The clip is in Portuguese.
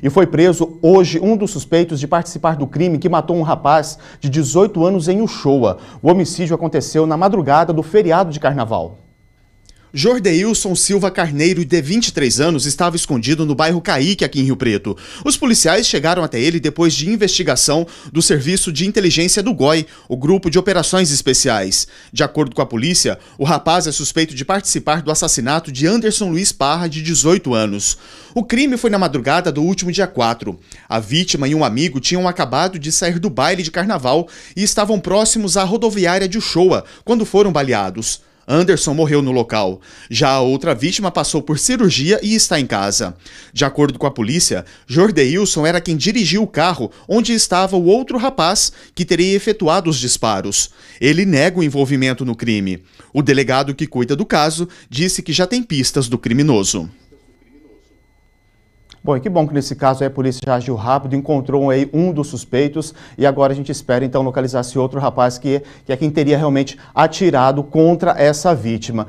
E foi preso hoje um dos suspeitos de participar do crime que matou um rapaz de 18 anos em Uchoa. O homicídio aconteceu na madrugada do feriado de carnaval. Jordeilson Silva Carneiro, de 23 anos, estava escondido no bairro Caíque, aqui em Rio Preto. Os policiais chegaram até ele depois de investigação do Serviço de Inteligência do GOI, o Grupo de Operações Especiais. De acordo com a polícia, o rapaz é suspeito de participar do assassinato de Anderson Luiz Parra, de 18 anos. O crime foi na madrugada do último dia 4. A vítima e um amigo tinham acabado de sair do baile de carnaval e estavam próximos à rodoviária de Uchoa quando foram baleados. Anderson morreu no local. Já a outra vítima passou por cirurgia e está em casa. De acordo com a polícia, Jordeilson era quem dirigiu o carro onde estava o outro rapaz que teria efetuado os disparos. Ele nega o envolvimento no crime. O delegado que cuida do caso disse que já tem pistas do criminoso. Bom, e que bom que nesse caso a polícia já agiu rápido, encontrou aí um dos suspeitos e agora a gente espera então localizar esse outro rapaz que, que é quem teria realmente atirado contra essa vítima.